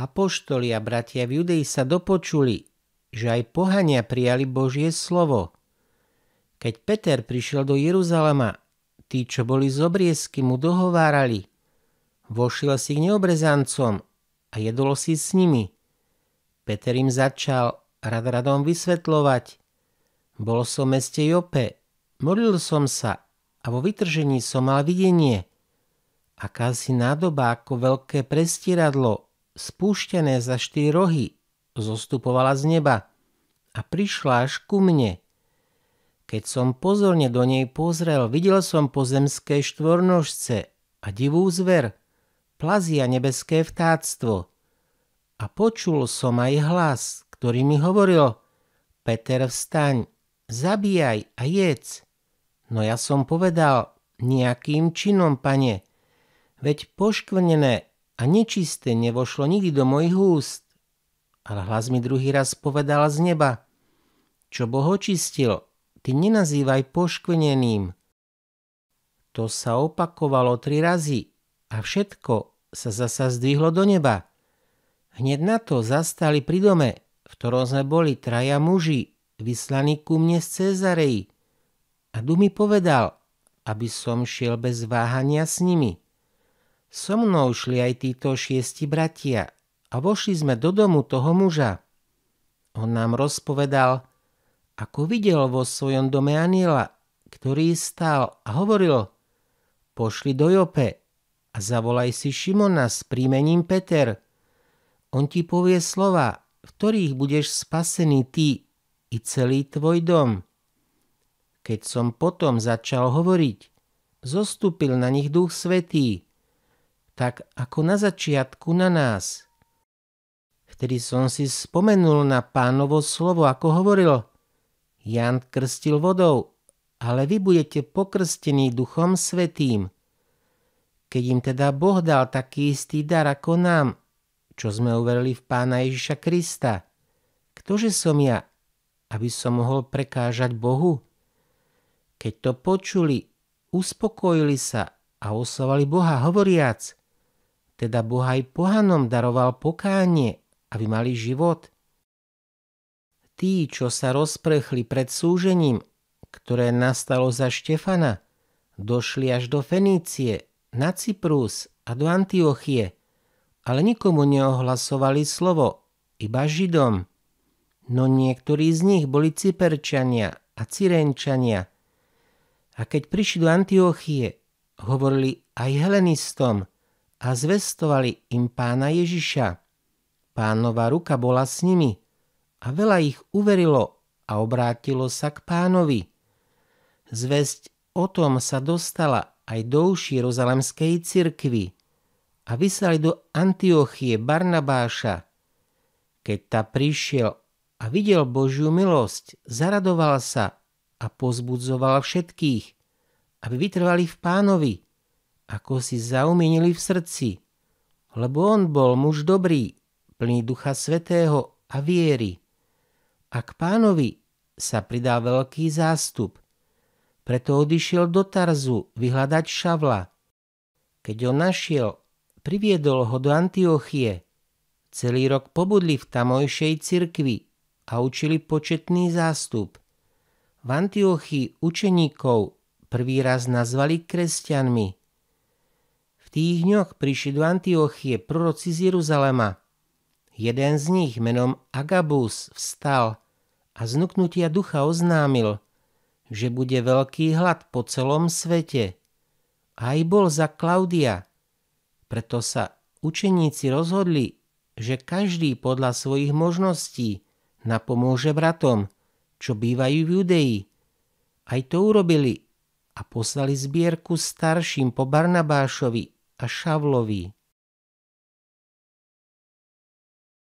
Apoštoli a bratia v Judei sa dopočuli, že aj pohania prijali Božie slovo. Keď Peter prišiel do Jeruzalema, tí, čo boli z obriezky, mu dohovárali. Vošiel si k neobrezancom a jedolo si s nimi. Peter im začal rad radom vysvetľovať. Bol som v meste Jope, modlil som sa a vo vytržení som mal videnie. Aká si nádoba ako veľké prestieradlo Spúštené za štyri rohy, zostupovala z neba a prišla až ku mne. Keď som pozorne do nej pozrel, videl som pozemské štvornožce a divú zver, plazia nebeské vtáctvo. A počul som aj hlas, ktorý mi hovoril, Peter vstaň, zabíjaj a jedz. No ja som povedal, nejakým činom, pane, veď poškvrnené a nečisté nevošlo nikdy do mojich úst. Ale hlas mi druhý raz povedal z neba. Čo Boh očistil, ty nenazývaj poškveneným. To sa opakovalo tri razy a všetko sa zasa zdvihlo do neba. Hneď na to zastali pri dome, v ktorom sme boli traja muži, vyslaní ku mne z Cezareji. A duch mi povedal, aby som šiel bez váhania s nimi. So mnou šli aj títo šiesti bratia a vošli sme do domu toho muža. On nám rozpovedal, ako videl vo svojom dome aniela, ktorý stál a hovoril, pošli do Jope a zavolaj si Šimona s prímením Peter. On ti povie slova, v ktorých budeš spasený ty i celý tvoj dom. Keď som potom začal hovoriť, zostúpil na nich duch svetý tak ako na začiatku na nás. Vtedy som si spomenul na pánovo slovo, ako hovoril. Jan krstil vodou, ale vy budete pokrstení duchom svetým. Keď im teda Boh dal taký istý dar ako nám, čo sme uverili v pána Ježiša Krista, ktože som ja, aby som mohol prekážať Bohu? Keď to počuli, uspokojili sa a oslovali Boha hovoriac – teda Boh aj pohanom daroval pokánie, aby mali život. Tí, čo sa rozprechli pred súžením, ktoré nastalo za Štefana, došli až do Fenície, na Cyprus a do Antiochie, ale nikomu neohlasovali slovo, iba Židom. No niektorí z nich boli Cyperčania a Cyrenčania. A keď prišli do Antiochie, hovorili aj Helenistom, a zvestovali im pána Ježiša. Pánova ruka bola s nimi a veľa ich uverilo a obrátilo sa k pánovi. Zväzť o tom sa dostala aj do uši Jeruzalemskej cirkvi a vyslali do Antiochie Barnabáša. Keď ta prišiel a videl Božiu milosť, zaradoval sa a pozbudzoval všetkých, aby vytrvali v pánovi – ako si zaumienili v srdci, lebo on bol muž dobrý, plný ducha svetého a viery. A k pánovi sa pridal veľký zástup. Preto odišiel do Tarzu vyhľadať Šavla. Keď ho našiel, priviedol ho do Antiochie. Celý rok pobudli v tamojšej cirkvi a učili početný zástup. V Antiochii učeníkov prvý raz nazvali kresťanmi – tých dňoch prišli do Antiochie proroci z Jeruzalema. Jeden z nich menom Agabus vstal a z nuknutia ducha oznámil, že bude veľký hlad po celom svete. Aj bol za Klaudia. Preto sa učeníci rozhodli, že každý podľa svojich možností napomôže bratom, čo bývajú v Judei. Aj to urobili a poslali zbierku starším po Barnabášovi a Šavlovi